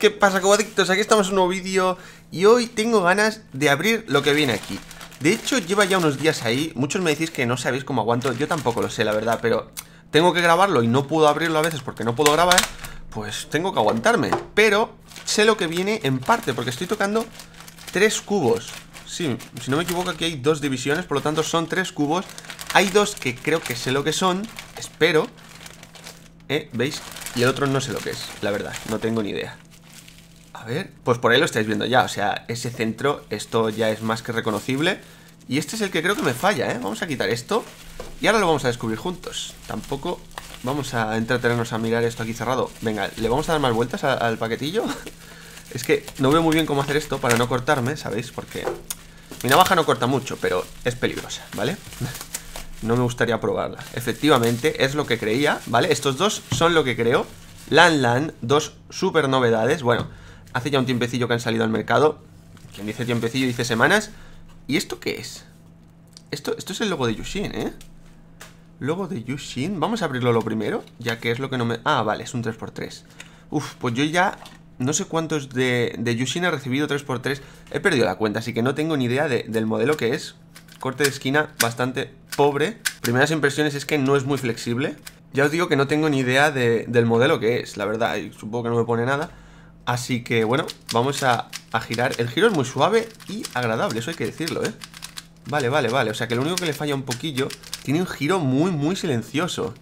¿Qué pasa, cobadictos? Aquí estamos en un nuevo vídeo y hoy tengo ganas de abrir lo que viene aquí. De hecho, lleva ya unos días ahí. Muchos me decís que no sabéis cómo aguanto. Yo tampoco lo sé, la verdad, pero tengo que grabarlo y no puedo abrirlo a veces porque no puedo grabar. Pues tengo que aguantarme. Pero sé lo que viene en parte porque estoy tocando tres cubos. Sí, si no me equivoco, aquí hay dos divisiones, por lo tanto son tres cubos. Hay dos que creo que sé lo que son, espero. Eh, ¿Veis? Y el otro no sé lo que es, la verdad, no tengo ni idea. A ver, pues por ahí lo estáis viendo ya, o sea, ese centro, esto ya es más que reconocible. Y este es el que creo que me falla, ¿eh? Vamos a quitar esto y ahora lo vamos a descubrir juntos. Tampoco vamos a entretenernos a mirar esto aquí cerrado. Venga, ¿le vamos a dar más vueltas al, al paquetillo? es que no veo muy bien cómo hacer esto para no cortarme, ¿sabéis? Porque mi navaja no corta mucho, pero es peligrosa, ¿vale? no me gustaría probarla. Efectivamente, es lo que creía, ¿vale? Estos dos son lo que creo. Lan Lan, dos super novedades. Bueno, hace ya un tiempecillo que han salido al mercado. Quien dice tiempecillo dice semanas. ¿Y esto qué es? Esto, esto es el logo de Yushin, ¿eh? Logo de Yushin. Vamos a abrirlo lo primero, ya que es lo que no me... Ah, vale, es un 3x3. Uf, pues yo ya no sé cuántos de, de Yushin he recibido 3x3. He perdido la cuenta, así que no tengo ni idea del modelo que es. Corte de esquina bastante pobre. Primeras impresiones es que no es muy flexible. Ya os digo que no tengo ni idea del modelo que es, la verdad, supongo que no me pone nada. Así que bueno, vamos a, a, girar. El giro es muy suave y agradable, eso hay que decirlo, ¿eh? Vale, vale, vale. O sea que lo único que le falla un poquillo, tiene un giro muy, muy silencioso.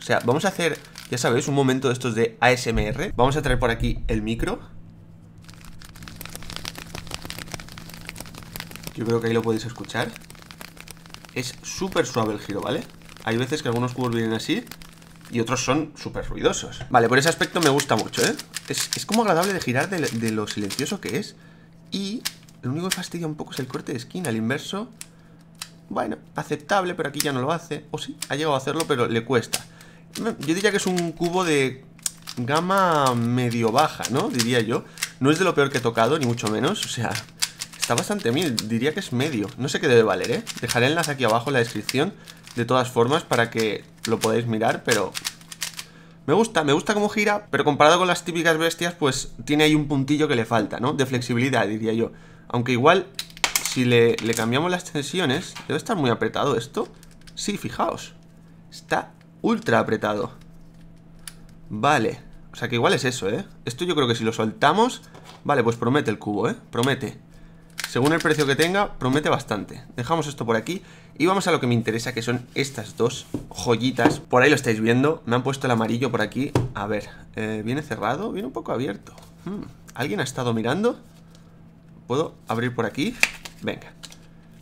O sea, vamos a hacer, ya sabéis, un momento de estos de ASMR. Vamos a traer por aquí el micro. Yo creo que ahí lo podéis escuchar. Es súper suave el giro, ¿vale? Hay veces que algunos cubos vienen así y otros son súper ruidosos. Vale, por ese aspecto me gusta mucho, ¿eh? Es, como agradable de girar de, lo silencioso que es. Y lo único que fastidia un poco es el corte de esquina, al inverso. Bueno, aceptable, pero aquí ya no lo hace. O sí, ha llegado a hacerlo, pero le cuesta. Yo diría que es un cubo de gama medio baja, ¿no? Diría yo. No es de lo peor que he tocado, ni mucho menos. O sea, Está bastante mil, diría que es medio. No sé qué debe valer, ¿eh? Dejaré el enlace aquí abajo en la descripción, de todas formas, para que lo podáis mirar, pero... Me gusta, me gusta cómo gira, pero comparado con las típicas bestias, pues tiene ahí un puntillo que le falta, ¿no? De flexibilidad, diría yo. Aunque igual, si le, le cambiamos las tensiones, debe estar muy apretado esto. Sí, fijaos. Está ultra apretado. Vale. O sea que igual es eso, ¿eh? Esto yo creo que si lo soltamos... Vale, pues promete el cubo, ¿eh? Promete según el precio que tenga, promete bastante. Dejamos esto por aquí y vamos a lo que me interesa, que son estas dos joyitas. Por ahí lo estáis viendo, me han puesto el amarillo por aquí. A ver, eh, ¿viene cerrado? Viene un poco abierto. Hmm, ¿Alguien ha estado mirando? ¿Puedo abrir por aquí? Venga.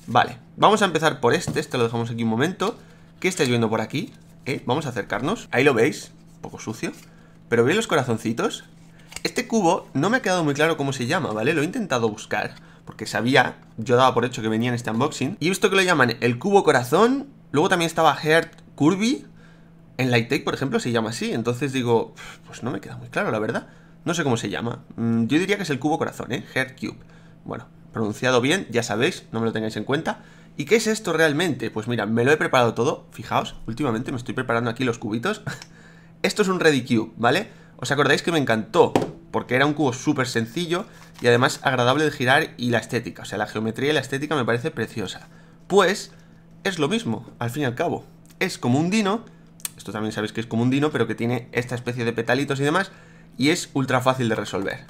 Vale, vamos a empezar por este, este lo dejamos aquí un momento. ¿Qué estáis viendo por aquí? Eh, vamos a acercarnos. Ahí lo veis, un poco sucio. Pero ¿veis los corazoncitos? Este cubo no me ha quedado muy claro cómo se llama, ¿vale? Lo he intentado buscar porque sabía, yo daba por hecho que venía en este unboxing. Y he visto que lo llaman el cubo corazón, luego también estaba Heart Curvy, en Take, por ejemplo, se llama así, entonces digo, pues no me queda muy claro, la verdad. No sé cómo se llama. Mm, yo diría que es el cubo corazón, ¿eh? Heart Cube. Bueno, pronunciado bien, ya sabéis, no me lo tengáis en cuenta. ¿Y qué es esto realmente? Pues mira, me lo he preparado todo, fijaos, últimamente me estoy preparando aquí los cubitos. esto es un Ready Cube, ¿vale? ¿Os acordáis que me encantó porque era un cubo súper sencillo y además agradable de girar y la estética, o sea, la geometría y la estética me parece preciosa. Pues es lo mismo, al fin y al cabo. Es como un dino, esto también sabéis que es como un dino, pero que tiene esta especie de petalitos y demás, y es ultra fácil de resolver.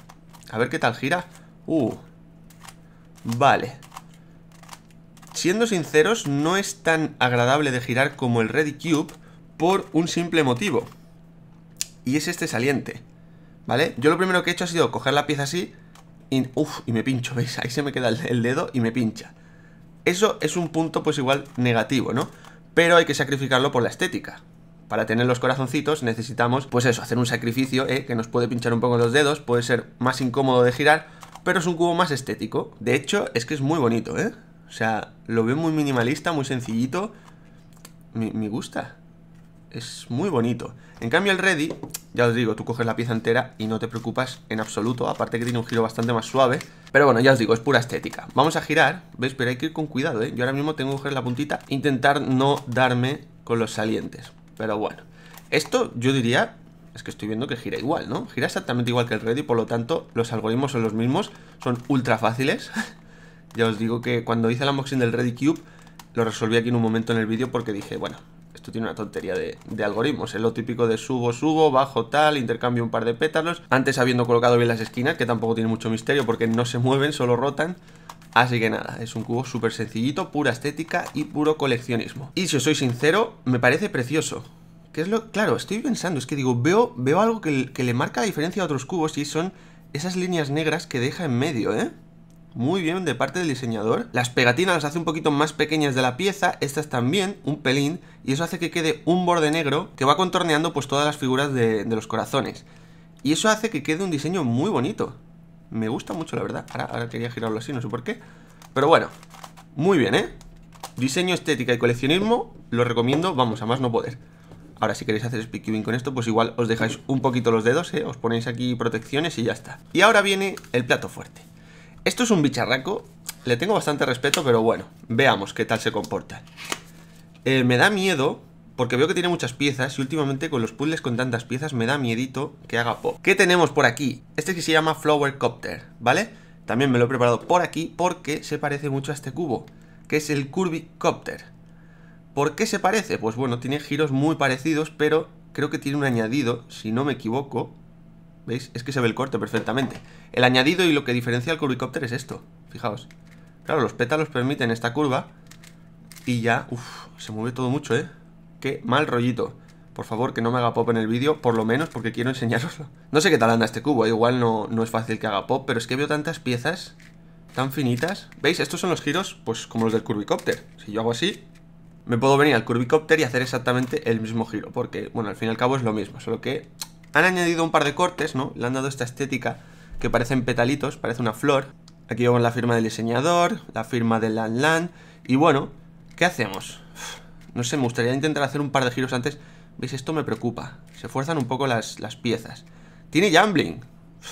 A ver qué tal gira. Uh, vale. Siendo sinceros, no es tan agradable de girar como el Ready Cube por un simple motivo. Y es este saliente. ¿Vale? Yo lo primero que he hecho ha sido coger la pieza así y, y me pincho, ¿veis? Ahí se me queda el, dedo y me pincha. Eso es un punto pues igual negativo, ¿no? Pero hay que sacrificarlo por la estética. Para tener los corazoncitos necesitamos, pues eso, hacer un sacrificio ¿eh? que nos puede pinchar un poco los dedos, puede ser más incómodo de girar, pero es un cubo más estético. De hecho, es que es muy bonito, ¿eh? O sea, lo veo muy minimalista, muy sencillito. me gusta es muy bonito. En cambio el ready, ya os digo, tú coges la pieza entera y no te preocupas en absoluto, aparte que tiene un giro bastante más suave. Pero bueno, ya os digo, es pura estética. Vamos a girar, ¿veis? Pero hay que ir con cuidado, ¿eh? Yo ahora mismo tengo que coger la puntita, intentar no darme con los salientes. Pero bueno, esto yo diría, es que estoy viendo que gira igual, ¿no? Gira exactamente igual que el ready, por lo tanto los algoritmos son los mismos, son ultra fáciles. ya os digo que cuando hice la unboxing del ready cube, lo resolví aquí en un momento en el vídeo porque dije, bueno, esto tiene una tontería de, algoritmos. Es lo típico de subo, subo, bajo, tal, intercambio un par de pétalos. Antes habiendo colocado bien las esquinas, que tampoco tiene mucho misterio porque no se mueven, solo rotan. Así que nada, es un cubo súper sencillito, pura estética y puro coleccionismo. Y si os soy sincero, me parece precioso. ¿Qué es lo...? Claro, estoy pensando, es que digo, veo, veo algo que, que le marca la diferencia a otros cubos y son esas líneas negras que deja en medio, ¿eh? muy bien de parte del diseñador. Las pegatinas las hace un poquito más pequeñas de la pieza, estas también, un pelín, y eso hace que quede un borde negro que va contorneando pues todas las figuras de, los corazones. Y eso hace que quede un diseño muy bonito. Me gusta mucho, la verdad. Ahora, quería girarlo así, no sé por qué. Pero bueno, muy bien, ¿eh? Diseño, estética y coleccionismo, lo recomiendo, vamos, a más no poder. Ahora, si queréis hacer speaking con esto, pues igual os dejáis un poquito los dedos, ¿eh? Os ponéis aquí protecciones y ya está. Y ahora viene el plato fuerte. Esto es un bicharraco. Le tengo bastante respeto, pero bueno, veamos qué tal se comporta. Eh, me da miedo, porque veo que tiene muchas piezas y últimamente con los puzzles con tantas piezas me da miedito que haga pop. ¿Qué tenemos por aquí? Este que se llama Flower Copter, ¿vale? También me lo he preparado por aquí porque se parece mucho a este cubo, que es el Curvy Copter. ¿Por qué se parece? Pues bueno, tiene giros muy parecidos, pero creo que tiene un añadido, si no me equivoco, ¿Veis? Es que se ve el corte perfectamente. El añadido y lo que diferencia al curbicóptero es esto. Fijaos. Claro, los pétalos permiten esta curva. Y ya, uff, se mueve todo mucho, ¿eh? Qué mal rollito. Por favor, que no me haga pop en el vídeo, por lo menos porque quiero enseñaroslo. No sé qué tal anda este cubo, ¿eh? igual no, no es fácil que haga pop, pero es que veo tantas piezas tan finitas. ¿Veis? Estos son los giros, pues como los del curbicóptero. Si yo hago así, me puedo venir al curvicóptero y hacer exactamente el mismo giro, porque, bueno, al fin y al cabo es lo mismo, solo que han añadido un par de cortes, ¿no? Le han dado esta estética que parecen petalitos, parece una flor. Aquí vemos la firma del diseñador, la firma de Lan Lan. Y bueno, ¿qué hacemos? No sé, me gustaría intentar hacer un par de giros antes. ¿Veis? Esto me preocupa. Se fuerzan un poco las, las piezas. ¿Tiene jambling?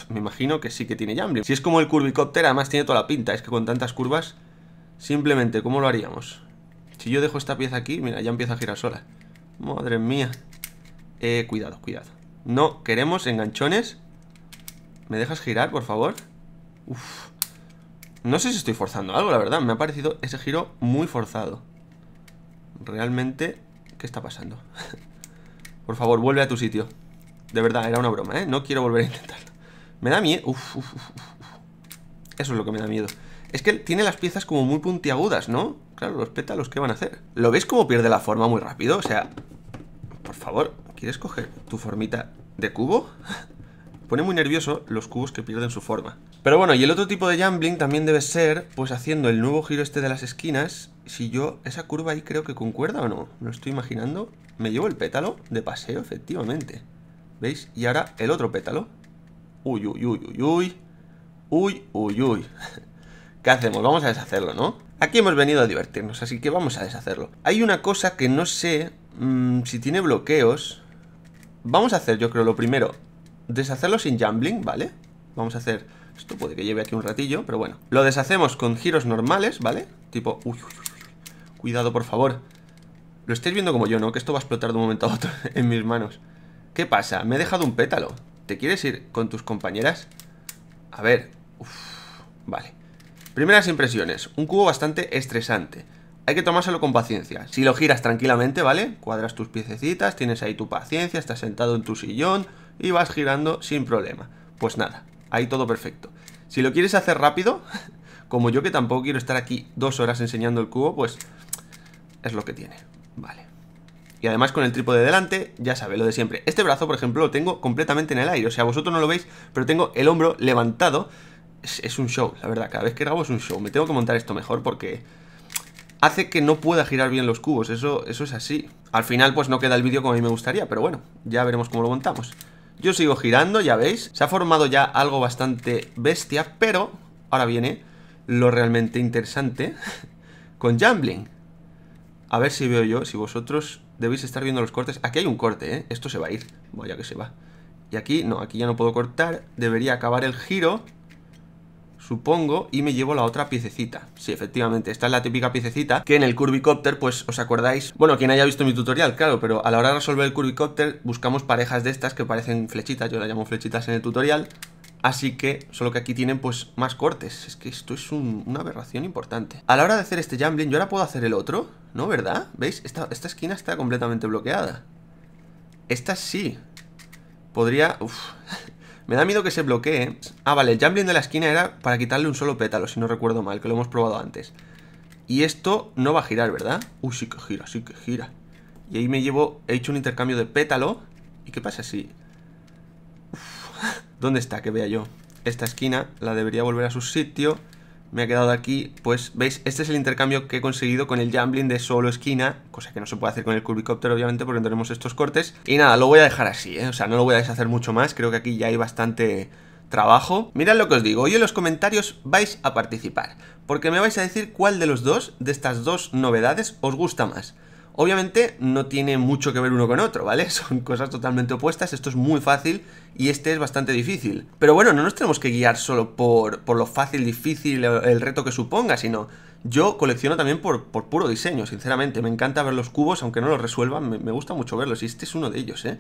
Me imagino que sí que tiene jambling. Si es como el curvicóptero además tiene toda la pinta. Es que con tantas curvas, simplemente, ¿cómo lo haríamos? Si yo dejo esta pieza aquí, mira, ya empieza a girar sola. Madre mía. Eh, cuidado, cuidado. No queremos enganchones. ¿Me dejas girar, por favor? No sé si estoy forzando algo, la verdad. Me ha parecido ese giro muy forzado. Realmente, ¿qué está pasando? por favor, vuelve a tu sitio. De verdad, era una broma, ¿eh? No quiero volver a intentarlo. Me da miedo. Uf, uf, uf, Eso es lo que me da miedo. Es que tiene las piezas como muy puntiagudas, ¿no? Claro, los pétalos, ¿qué van a hacer? ¿Lo ves cómo pierde la forma muy rápido? O sea, por favor, ¿quieres coger tu formita de cubo. Pone muy nervioso los cubos que pierden su forma. Pero bueno, y el otro tipo de jumbling también debe ser, pues haciendo el nuevo giro este de las esquinas. Si yo, esa curva ahí creo que concuerda o no, lo estoy imaginando. Me llevo el pétalo de paseo, efectivamente. ¿Veis? Y ahora el otro pétalo. Uy, uy, uy, uy, uy. Uy, uy, uy. ¿Qué hacemos? Vamos a deshacerlo, ¿no? Aquí hemos venido a divertirnos, así que vamos a deshacerlo. Hay una cosa que no sé mm, si tiene bloqueos. Vamos a hacer, yo creo, lo primero, deshacerlo sin jumbling, ¿vale? Vamos a hacer, esto puede que lleve aquí un ratillo, pero bueno. Lo deshacemos con giros normales, ¿vale? Tipo, uy, uy, uy, cuidado, por favor. Lo estáis viendo como yo, ¿no? Que esto va a explotar de un momento a otro en mis manos. ¿Qué pasa? Me he dejado un pétalo. ¿Te quieres ir con tus compañeras? A ver, vale. Primeras impresiones, un cubo bastante estresante. Hay que tomárselo con paciencia. Si lo giras tranquilamente, ¿vale? Cuadras tus piececitas, tienes ahí tu paciencia, estás sentado en tu sillón y vas girando sin problema. Pues nada, ahí todo perfecto. Si lo quieres hacer rápido, como yo que tampoco quiero estar aquí dos horas enseñando el cubo, pues es lo que tiene. Vale. Y además con el trípode delante, ya sabe lo de siempre. Este brazo, por ejemplo, lo tengo completamente en el aire. O sea, vosotros no lo veis, pero tengo el hombro levantado. es un show, la verdad. Cada vez que grabo es un show. Me tengo que montar esto mejor porque hace que no pueda girar bien los cubos, eso, eso es así. Al final pues no queda el vídeo como a mí me gustaría, pero bueno, ya veremos cómo lo montamos. Yo sigo girando, ya veis, se ha formado ya algo bastante bestia, pero ahora viene lo realmente interesante con Jumbling A ver si veo yo, si vosotros debéis estar viendo los cortes. Aquí hay un corte, ¿eh? Esto se va a ir. Vaya que se va. Y aquí, no, aquí ya no puedo cortar. Debería acabar el giro supongo, y me llevo la otra piececita. Sí, efectivamente, esta es la típica piececita que en el Curvicopter, pues, ¿os acordáis? Bueno, quien haya visto mi tutorial, claro, pero a la hora de resolver el Curvicopter buscamos parejas de estas que parecen flechitas, yo las llamo flechitas en el tutorial, Así que, solo que aquí tienen pues más cortes. Es que esto es una aberración importante. A la hora de hacer este jambling, yo ahora puedo hacer el otro, ¿no? ¿Verdad? ¿Veis? Esta, esquina está completamente bloqueada. Esta sí. Podría... Me da miedo que se bloquee. Ah, vale, el Jambling de la esquina era para quitarle un solo pétalo, si no recuerdo mal, que lo hemos probado antes. Y esto no va a girar, ¿verdad? Uy, sí que gira, sí que gira. Y ahí me llevo, he hecho un intercambio de pétalo. ¿Y qué pasa si...? ¿Dónde está? Que vea yo. Esta esquina la debería volver a su sitio me ha quedado aquí, pues veis, este es el intercambio que he conseguido con el Jambling de solo esquina, cosa que no se puede hacer con el Cubicóptero obviamente porque tendremos estos cortes. Y nada, lo voy a dejar así, ¿eh? o sea, no lo voy a deshacer mucho más, creo que aquí ya hay bastante trabajo. Mirad lo que os digo, hoy en los comentarios vais a participar, porque me vais a decir cuál de los dos, de estas dos novedades, os gusta más. Obviamente no tiene mucho que ver uno con otro, ¿vale? Son cosas totalmente opuestas, esto es muy fácil y este es bastante difícil. Pero bueno, no nos tenemos que guiar solo por, lo fácil, difícil, el reto que suponga, sino yo colecciono también por, puro diseño, sinceramente. Me encanta ver los cubos, aunque no los resuelvan, me, gusta mucho verlos y este es uno de ellos, ¿eh?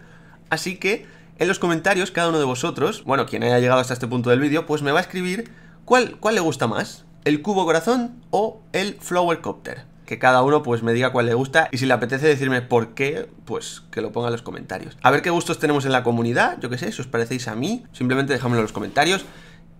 Así que en los comentarios, cada uno de vosotros, bueno, quien haya llegado hasta este punto del vídeo, pues me va a escribir cuál, cuál le gusta más, el cubo corazón o el flower copter que cada uno pues me diga cuál le gusta y si le apetece decirme por qué, pues que lo ponga en los comentarios. A ver qué gustos tenemos en la comunidad, yo qué sé, si os parecéis a mí, simplemente dejadmelo en los comentarios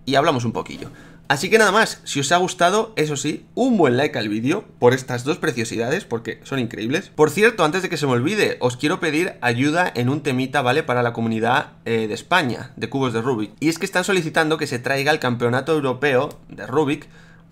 y hablamos un poquillo. Así que nada más, si os ha gustado, eso sí, un buen like al vídeo por estas dos preciosidades, porque son increíbles. Por cierto, antes de que se me olvide, os quiero pedir ayuda en un temita, ¿vale? Para la comunidad eh, de España, de cubos de Rubik. Y es que están solicitando que se traiga el campeonato europeo de Rubik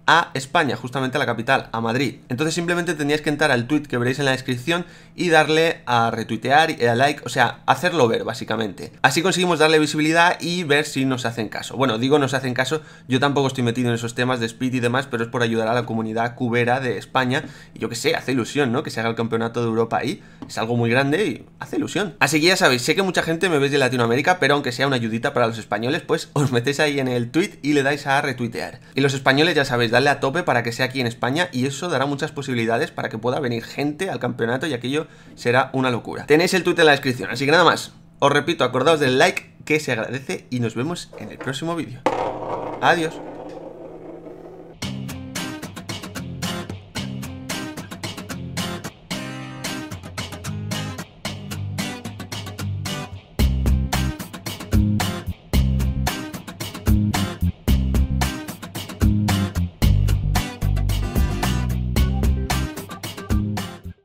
a España, justamente a la capital, a Madrid. Entonces simplemente teníais que entrar al tweet que veréis en la descripción y darle a retuitear y eh, a like, o sea, hacerlo ver básicamente. Así conseguimos darle visibilidad y ver si nos hacen caso. Bueno, digo nos hacen caso, yo tampoco estoy metido en esos temas de speed y demás, pero es por ayudar a la comunidad cubera de España. Y yo que sé, hace ilusión, ¿no? Que se haga el campeonato de Europa ahí. Es algo muy grande y hace ilusión. Así que ya sabéis, sé que mucha gente me veis de Latinoamérica, pero aunque sea una ayudita para los españoles, pues os metéis ahí en el tweet y le dais a retuitear. Y los españoles ya sabéis, dale a tope para que sea aquí en España y eso dará muchas posibilidades para que pueda venir gente al campeonato y aquello será una locura. Tenéis el tweet en la descripción, así que nada más. Os repito, acordaos del like que se agradece y nos vemos en el próximo vídeo. Adiós.